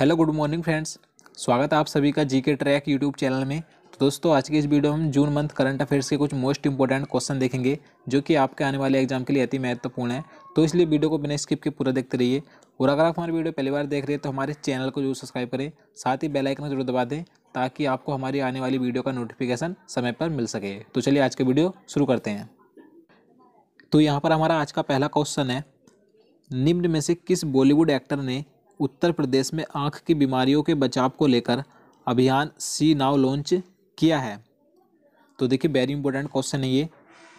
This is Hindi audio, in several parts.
हेलो गुड मॉर्निंग फ्रेंड्स स्वागत है आप सभी का जीके ट्रैक यूट्यूब चैनल में तो दोस्तों आज की इस वीडियो में हम जून मंथ करंट अफेयर्स के कुछ मोस्ट इंपॉर्टेंट क्वेश्चन देखेंगे जो कि आपके आने वाले एग्जाम के लिए अति महत्वपूर्ण है तो इसलिए वीडियो को बिना स्किप के पूरा देखते रहिए और अगर आप हमारी वीडियो पहली बार देख रहे हैं तो हमारे चैनल को जरूर सब्सक्राइब करें साथ ही बेलाइकन जरूर दबा दें ताकि आपको हमारी आने वाली वीडियो का नोटिफिकेशन समय पर मिल सके तो चलिए आज का वीडियो शुरू करते हैं तो यहाँ पर हमारा आज का पहला क्वेश्चन है निम्न में से किस बॉलीवुड एक्टर ने उत्तर प्रदेश में आँख की बीमारियों के बचाव को लेकर अभियान सी नाव लॉन्च किया है तो देखिए वेरी इंपॉर्टेंट क्वेश्चन है ये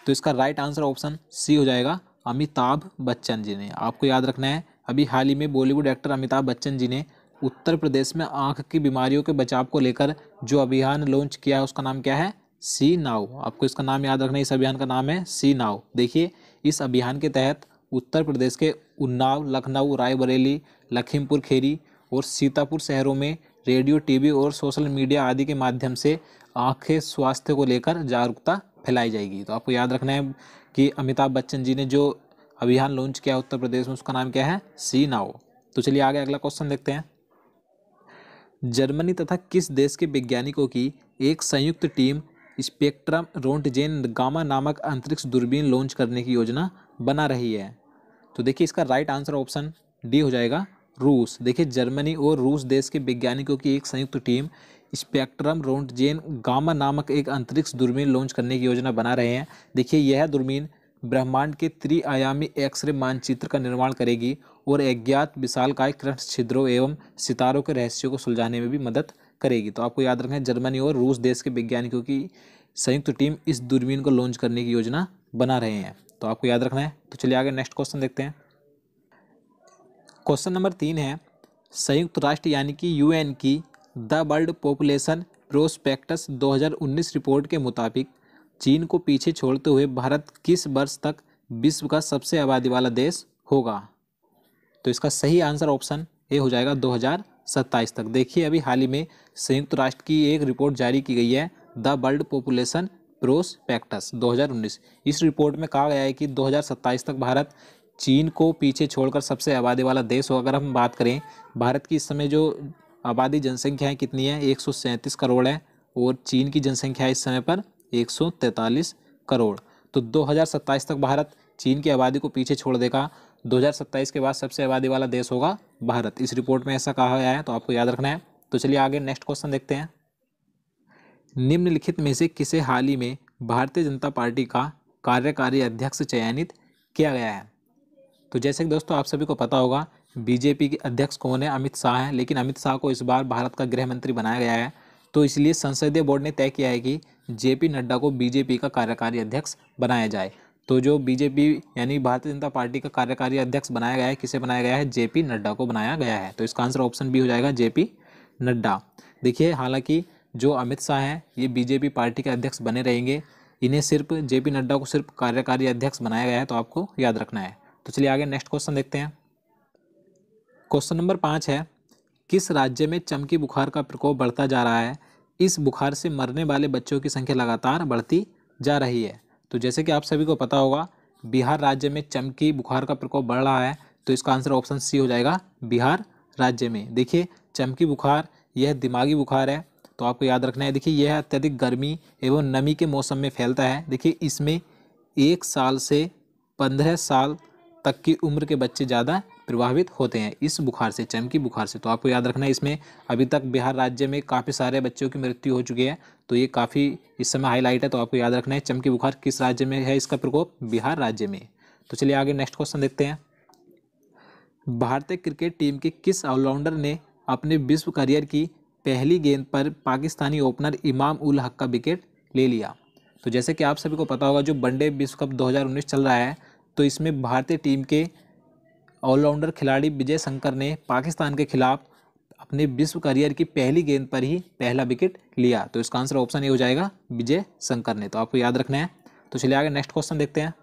तो इसका राइट आंसर ऑप्शन सी हो जाएगा अमिताभ बच्चन जी ने आपको याद रखना है अभी हाल ही में बॉलीवुड एक्टर अमिताभ बच्चन जी ने उत्तर प्रदेश में आँख की बीमारियों के बचाव को लेकर जो अभियान लॉन्च किया है उसका नाम क्या है सी नाव आपको इसका नाम याद रखना है इस अभियान का नाम है सी नाव देखिए इस अभियान के तहत उत्तर प्रदेश के उन्नाव लखनऊ रायबरेली लखीमपुर खेरी और सीतापुर शहरों में रेडियो टीवी और सोशल मीडिया आदि के माध्यम से आँखें स्वास्थ्य को लेकर जागरूकता फैलाई जाएगी तो आपको याद रखना है कि अमिताभ बच्चन जी ने जो अभियान लॉन्च किया है उत्तर प्रदेश में उसका नाम क्या है सी नाओ तो चलिए आगे अगला क्वेश्चन देखते हैं जर्मनी तथा किस देश के वैज्ञानिकों की एक संयुक्त टीम स्पेक्ट्रम रोंटजेन गामा नामक अंतरिक्ष दूरबीन लॉन्च करने की योजना बना रही है तो देखिए इसका राइट आंसर ऑप्शन डी हो जाएगा रूस देखिए जर्मनी और रूस देश के वैज्ञानिकों की एक संयुक्त टीम स्पेक्ट्रम रोन्टजेन गामा नामक एक अंतरिक्ष दूरबीन लॉन्च करने की योजना बना रहे हैं देखिए यह दूरबीन ब्रह्मांड के त्रिआयामी एक्सरे मानचित्र का निर्माण करेगी और अज्ञात विशालकाय कृष्ण छिद्रों एवं सितारों के रहस्यों को सुलझाने में भी मदद करेगी तो आपको याद रखना जर्मनी और रूस देश के वैज्ञानिकों की संयुक्त टीम इस दूरबीन को लॉन्च करने की योजना बना रहे हैं तो आपको याद रखना है तो चलिए आगे नेक्स्ट क्वेश्चन देखते हैं क्वेश्चन नंबर तीन है संयुक्त राष्ट्र यानी कि यूएन की the world population prospects 2019 report के मुताबिक चीन को पीछे छोड़ते हुए भारत किस वर्ष तक विश्व का सबसे आबादी वाला देश होगा तो इसका सही आंसर ऑप्शन ए हो जाएगा सत्ताईस तक देखिए अभी हाल ही में संयुक्त राष्ट्र की एक रिपोर्ट जारी की गई है द वर्ल्ड पॉपुलेशन प्रोस्पेक्टस 2019 इस रिपोर्ट में कहा गया है कि 2027 तक भारत चीन को पीछे छोड़कर सबसे आबादी वाला देश हो अगर हम बात करें भारत की इस समय जो आबादी जनसंख्या है कितनी है एक करोड़ है और चीन की जनसंख्या इस समय पर एक करोड़ तो दो तक भारत चीन की आबादी को पीछे छोड़ देगा 2027 के बाद सबसे आबादी वाला देश होगा भारत इस रिपोर्ट में ऐसा कहा गया है तो आपको याद रखना है तो चलिए आगे नेक्स्ट क्वेश्चन देखते हैं निम्नलिखित में से किसे हाल ही में भारतीय जनता पार्टी का कार्यकारी अध्यक्ष चयनित किया गया है तो जैसे कि दोस्तों आप सभी को पता होगा बीजेपी के अध्यक्ष कौन है अमित शाह हैं लेकिन अमित शाह को इस बार भारत का गृह मंत्री बनाया गया है तो इसलिए संसदीय बोर्ड ने तय किया है कि जेपी नड्डा को बीजेपी का कार्यकारी अध्यक्ष बनाया जाए तो जो बीजेपी यानी भारतीय जनता पार्टी का कार्यकारी अध्यक्ष बनाया गया है किसे बनाया गया है जेपी नड्डा को बनाया गया है तो इसका आंसर ऑप्शन बी हो जाएगा जेपी नड्डा देखिए हालांकि जो अमित शाह हैं ये बीजेपी पार्टी के अध्यक्ष बने रहेंगे इन्हें सिर्फ जेपी नड्डा को सिर्फ कार्यकारी अध्यक्ष बनाया गया है तो आपको याद रखना है तो चलिए आगे नेक्स्ट क्वेश्चन देखते हैं क्वेश्चन नंबर पाँच है किस राज्य में चमकी बुखार का प्रकोप बढ़ता जा रहा है इस बुखार से मरने वाले बच्चों की संख्या लगातार बढ़ती जा रही है तो जैसे कि आप सभी को पता होगा बिहार राज्य में चमकी बुखार का प्रकोप बढ़ रहा है तो इसका आंसर ऑप्शन सी हो जाएगा बिहार राज्य में देखिए चमकी बुखार यह दिमागी बुखार है तो आपको याद रखना है देखिए यह अत्यधिक गर्मी एवं नमी के मौसम में फैलता है देखिए इसमें एक साल से पंद्रह साल तक की उम्र के बच्चे ज़्यादा प्रभावित होते हैं इस बुखार से चमकी बुखार से तो आपको याद रखना है इसमें अभी तक बिहार राज्य में काफ़ी सारे बच्चों की मृत्यु हो चुकी है तो ये काफ़ी इस समय हाईलाइट है तो आपको याद रखना है चमकी बुखार किस राज्य में है इसका प्रकोप बिहार राज्य में तो चलिए आगे नेक्स्ट क्वेश्चन देखते हैं भारतीय क्रिकेट टीम के किस ऑलराउंडर ने अपने विश्व करियर की पहली गेंद पर पाकिस्तानी ओपनर इमाम उल हक का विकेट ले लिया तो जैसे कि आप सभी को पता होगा जो वनडे विश्व कप 2019 चल रहा है तो इसमें भारतीय टीम के ऑलराउंडर खिलाड़ी विजय शंकर ने पाकिस्तान के खिलाफ अपने विश्व करियर की पहली गेंद पर ही पहला विकेट लिया तो इसका आंसर ऑप्शन ये हो जाएगा विजय शंकर ने तो आपको याद रखना है तो चलिए आगे नेक्स्ट क्वेश्चन देखते हैं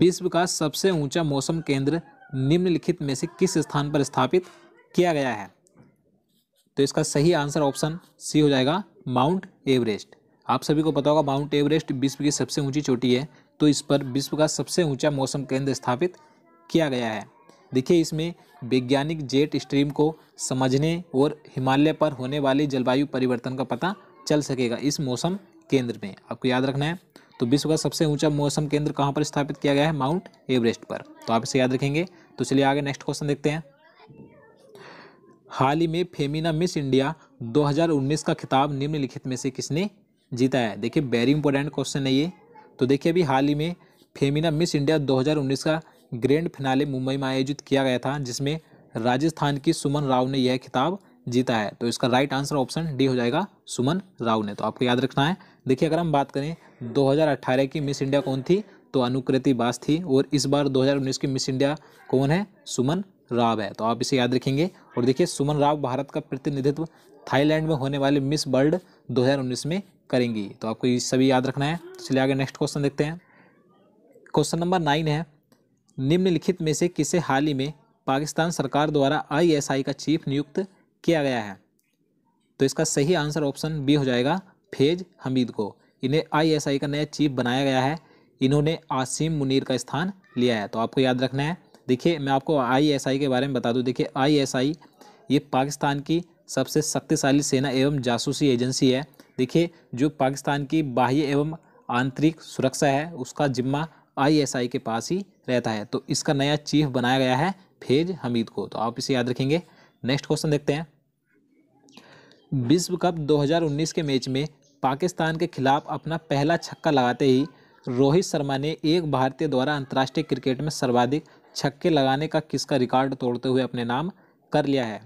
विश्व का सबसे ऊंचा मौसम केंद्र निम्नलिखित में से किस स्थान पर स्थापित किया गया है तो इसका सही आंसर ऑप्शन सी हो जाएगा माउंट एवरेस्ट आप सभी को पता होगा माउंट एवरेस्ट विश्व की सबसे ऊंची चोटी है तो इस पर विश्व का सबसे ऊंचा मौसम केंद्र स्थापित किया गया है देखिए इसमें वैज्ञानिक जेट स्ट्रीम को समझने और हिमालय पर होने वाले जलवायु परिवर्तन का पता चल सकेगा इस मौसम केंद्र में आपको याद रखना है तो विश्व का सबसे ऊंचा मौसम केंद्र कहाँ पर स्थापित किया गया है माउंट एवरेस्ट पर तो आप इसे याद रखेंगे तो चलिए आगे नेक्स्ट क्वेश्चन देखते हैं हाल ही में फेमिना मिस इंडिया 2019 का खिताब निम्नलिखित में से किसने जीता है देखिए वेरी इंपॉर्टेंट क्वेश्चन है ये तो देखिए अभी हाल ही में फेमिना मिस इंडिया 2019 का ग्रैंड फिनाले मुंबई में आयोजित किया गया था जिसमें राजस्थान की सुमन राव ने यह खिताब जीता है तो इसका राइट आंसर ऑप्शन डी हो जाएगा सुमन राव ने तो आपको याद रखना है देखिए अगर हम बात करें 2018 की मिस इंडिया कौन थी तो अनुकृति बास थी और इस बार 2019 की मिस इंडिया कौन है सुमन राव है तो आप इसे याद रखेंगे और देखिए सुमन राव भारत का प्रतिनिधित्व थाईलैंड में होने वाले मिस वर्ल्ड 2019 में करेंगी तो आपको ये सभी याद रखना है तो चलिए आगे नेक्स्ट क्वेश्चन देखते हैं क्वेश्चन नंबर नाइन है निम्नलिखित में से किसे हाल ही में पाकिस्तान सरकार द्वारा आईएसआई का चीफ नियुक्त किया गया है तो इसका सही आंसर ऑप्शन बी हो जाएगा फेज हमीद को इन्हें आईएसआई का नया चीफ बनाया गया है इन्होंने आसिम मुनीर का स्थान लिया है तो आपको याद रखना है देखिए मैं आपको आईएसआई के बारे में बता दूं देखिए आईएसआई ये पाकिस्तान की सबसे शक्तिशाली सेना एवं जासूसी एजेंसी है देखिए जो पाकिस्तान की बाह्य एवं आंतरिक सुरक्षा है उसका जिम्मा आईएसआई के पास ही रहता है तो इसका नया चीफ बनाया गया है फेज हमीद को तो आप इसे याद रखेंगे नेक्स्ट क्वेश्चन देखते हैं विश्व कप 2019 के मैच में पाकिस्तान के खिलाफ अपना पहला छक्का लगाते ही रोहित शर्मा ने एक भारतीय द्वारा अंतर्राष्ट्रीय क्रिकेट में सर्वाधिक छक्के लगाने का किसका रिकॉर्ड तोड़ते हुए अपने नाम कर लिया है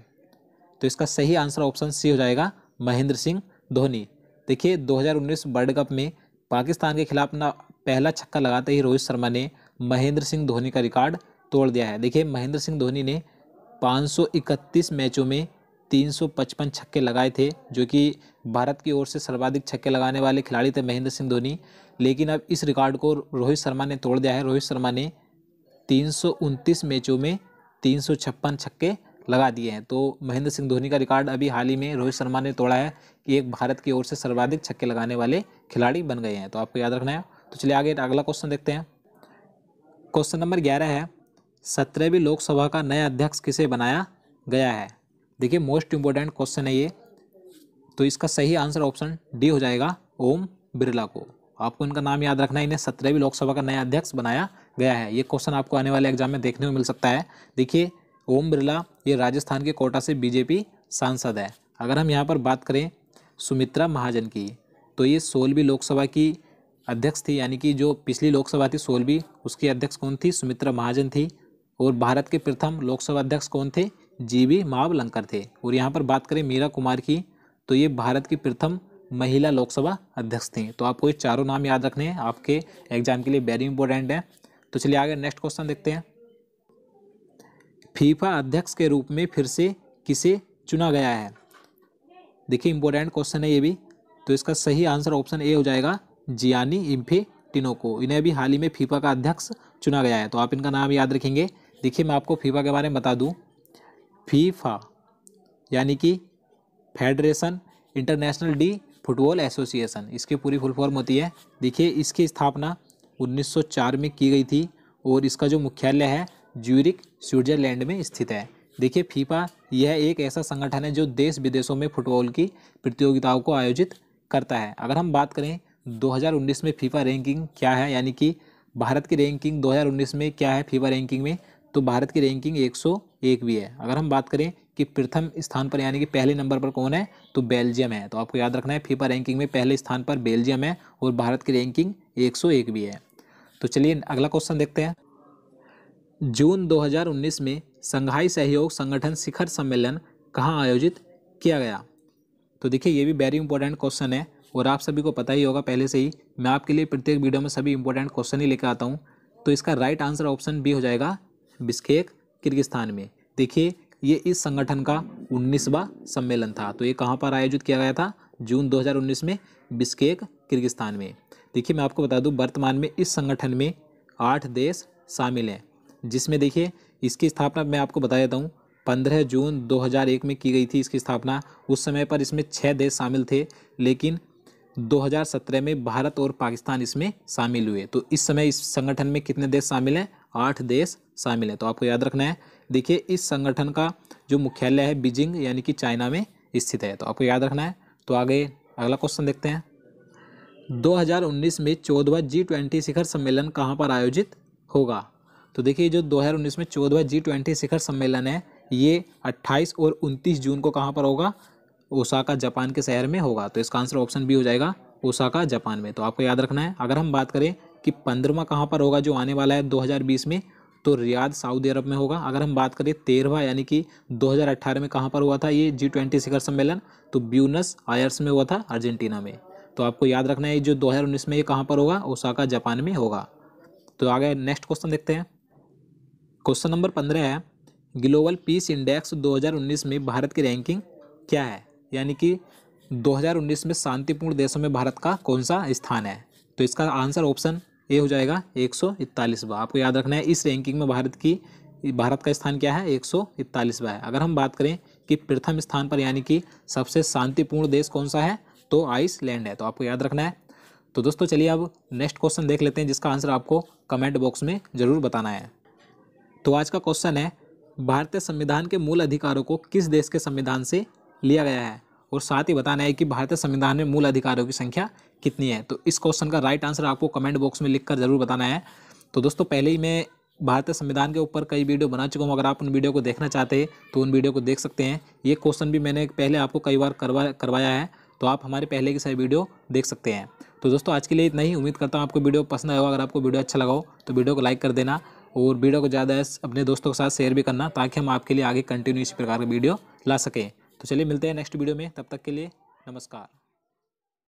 तो इसका सही आंसर ऑप्शन सी हो जाएगा महेंद्र सिंह धोनी देखिए 2019 वर्ल्ड कप में पाकिस्तान के खिलाफ ना पहला छक्का लगाते ही रोहित शर्मा ने महेंद्र सिंह धोनी का रिकॉर्ड तोड़ दिया है देखिए महेंद्र सिंह धोनी ने 531 मैचों में 355 छक्के लगाए थे जो कि भारत की ओर से सर्वाधिक छक्के लगाने वाले खिलाड़ी थे महेंद्र सिंह धोनी लेकिन अब इस रिकॉर्ड को रोहित शर्मा ने तोड़ दिया है रोहित शर्मा ने तीन मैचों में तीन छक्के लगा दिए हैं तो महेंद्र सिंह धोनी का रिकॉर्ड अभी हाल ही में रोहित शर्मा ने तोड़ा है कि एक भारत की ओर से सर्वाधिक छक्के लगाने वाले खिलाड़ी बन गए हैं तो आपको याद रखना है तो चलिए आगे अगला क्वेश्चन देखते हैं क्वेश्चन नंबर ग्यारह है सत्रहवीं लोकसभा का नया अध्यक्ष किसे बनाया गया है देखिए मोस्ट इम्पोर्टेंट क्वेश्चन है ये तो इसका सही आंसर ऑप्शन डी हो जाएगा ओम बिरला को आपको इनका नाम याद रखना है इन्हें सत्रहवीं लोकसभा का नया अध्यक्ष बनाया गया है ये क्वेश्चन आपको आने वाले एग्जाम में देखने को मिल सकता है देखिए ओम बिरला ये राजस्थान के कोटा से बीजेपी सांसद है अगर हम यहाँ पर बात करें सुमित्रा महाजन की तो ये सोलहवीं लोकसभा की अध्यक्ष थी यानी कि जो पिछली लोकसभा थी सोलहवीं उसकी अध्यक्ष कौन थी सुमित्रा महाजन थी और भारत के प्रथम लोकसभा अध्यक्ष कौन थे जी बी मावलंकर थे और यहाँ पर बात करें मीरा कुमार की तो ये भारत की प्रथम महिला लोकसभा अध्यक्ष थी तो आपको ये चारों नाम याद रखने हैं आपके एग्जाम के लिए वेरी इंपॉर्टेंट है तो चलिए आगे नेक्स्ट क्वेश्चन देखते हैं फीफा अध्यक्ष के रूप में फिर से किसे चुना गया है देखिए इंपॉर्टेंट क्वेश्चन है ये भी तो इसका सही आंसर ऑप्शन ए हो जाएगा जियानी इम्फेटिनो को इन्हें भी हाल ही में फीफा का अध्यक्ष चुना गया है तो आप इनका नाम याद रखेंगे देखिए मैं आपको फीफा के बारे में बता दूं फीफा यानी कि federation international de football association इसकी पूरी फुल फॉर्म होती है देखिए इसकी स्थापना 1904 में की गई थी और इसका जो मुख्यालय है ज्यूरिक स्विट्जरलैंड में स्थित है देखिए फीफा यह एक ऐसा संगठन है जो देश विदेशों में फुटबॉल की प्रतियोगिताओं को आयोजित करता है अगर हम बात करें 2019 में फीफा रैंकिंग क्या है यानी कि भारत की रैंकिंग 2019 में क्या है फीफा रैंकिंग में तो भारत की रैंकिंग 101 भी है अगर हम बात करें कि प्रथम स्थान पर यानी कि पहले नंबर पर कौन है तो बेल्जियम है तो आपको याद रखना है फीफा रैंकिंग में पहले स्थान पर बेल्जियम है और भारत की रैंकिंग एक भी है तो चलिए अगला क्वेश्चन देखते हैं जून 2019 में संघाई सहयोग संगठन शिखर सम्मेलन कहाँ आयोजित किया गया तो देखिए ये भी वेरी इंपॉर्टेंट क्वेश्चन है और आप सभी को पता ही होगा पहले से ही मैं आपके लिए प्रत्येक वीडियो में सभी इंपॉर्टेंट क्वेश्चन ही लेकर आता हूँ तो इसका राइट आंसर ऑप्शन बी हो जाएगा बिस्केक किर्गिस्तान में देखिए ये इस संगठन का उन्नीसवा सम्मेलन था तो ये कहाँ पर आयोजित किया गया था जून 2019 में बिस्केक किर्गिस्तान में देखिए मैं आपको बता दूं वर्तमान में इस संगठन में आठ देश शामिल हैं जिसमें देखिए इसकी स्थापना मैं आपको बता देता हूँ पंद्रह जून 2001 में की गई थी इसकी स्थापना उस समय पर इसमें छः देश शामिल थे लेकिन 2017 में भारत और पाकिस्तान इसमें शामिल हुए तो इस समय इस संगठन में कितने देश शामिल हैं आठ देश शामिल हैं तो आपको याद रखना है देखिए इस संगठन का जो मुख्यालय है बीजिंग यानी कि चाइना में स्थित है तो आपको याद रखना है तो आगे अगला क्वेश्चन देखते हैं 2019 में चौदहवा जी ट्वेंटी शिखर सम्मेलन कहाँ पर आयोजित होगा तो देखिए जो 2019 में चौदह जी ट्वेंटी शिखर सम्मेलन है ये 28 और 29 जून को कहाँ पर होगा ओसाका जापान के शहर में होगा तो इसका आंसर ऑप्शन बी हो जाएगा ओसाका जापान में तो आपको याद रखना है अगर हम बात करें कि पंद्रवा कहाँ पर होगा जो आने वाला है 2020 में तो रियाद सऊदी अरब में होगा अगर हम बात करें तेरहवा यानी कि 2018 में कहाँ पर हुआ था ये जी ट्वेंटी शिखर सम्मेलन तो ब्यूनस आयर्स में हुआ था अर्जेंटीना में तो आपको याद रखना है जो 2019 में ये कहाँ पर होगा ओसाका जापान में होगा तो आगे नेक्स्ट क्वेश्चन देखते हैं क्वेश्चन नंबर पंद्रह है ग्लोबल पीस इंडेक्स 2019 में भारत की रैंकिंग क्या है यानी कि 2019 में शांतिपूर्ण देशों में भारत का कौन सा स्थान है तो इसका आंसर ऑप्शन ए हो जाएगा एक सौ आपको याद रखना है इस रैंकिंग में भारत की भारत का स्थान क्या है एक सौ है अगर हम बात करें कि प्रथम स्थान पर यानी कि सबसे शांतिपूर्ण देश कौन सा है तो आइसलैंड है तो आपको याद रखना है तो दोस्तों चलिए अब नेक्स्ट क्वेश्चन देख लेते हैं जिसका आंसर आपको कमेंट बॉक्स में ज़रूर बताना है तो आज का क्वेश्चन है भारतीय संविधान के मूल अधिकारों को किस देश के संविधान से लिया गया है और साथ ही बताना है कि भारतीय संविधान में मूल अधिकारों की संख्या कितनी है तो इस क्वेश्चन का राइट आंसर आपको कमेंट बॉक्स में लिखकर जरूर बताना है तो दोस्तों पहले ही मैं भारतीय संविधान के ऊपर कई वीडियो बना चुका हूँ अगर आप उन वीडियो को देखना चाहते हैं तो उन वीडियो को देख सकते हैं ये क्वेश्चन भी मैंने पहले आपको कई बार करवा करवाया है तो आप हमारे पहले की सारी वीडियो देख सकते हैं तो दोस्तों आज के लिए इतना ही उम्मीद करता हूँ आपको वीडियो पसंद आएगा अगर आपको वीडियो अच्छा लगाओ तो वीडियो को लाइक कर देना और वीडियो को ज़्यादा अपने दोस्तों के साथ शेयर भी करना ताकि हम आपके लिए आगे कंटिन्यू इसी प्रकार का वीडियो ला सकें तो चलिए मिलते हैं नेक्स्ट वीडियो में तब तक के लिए नमस्कार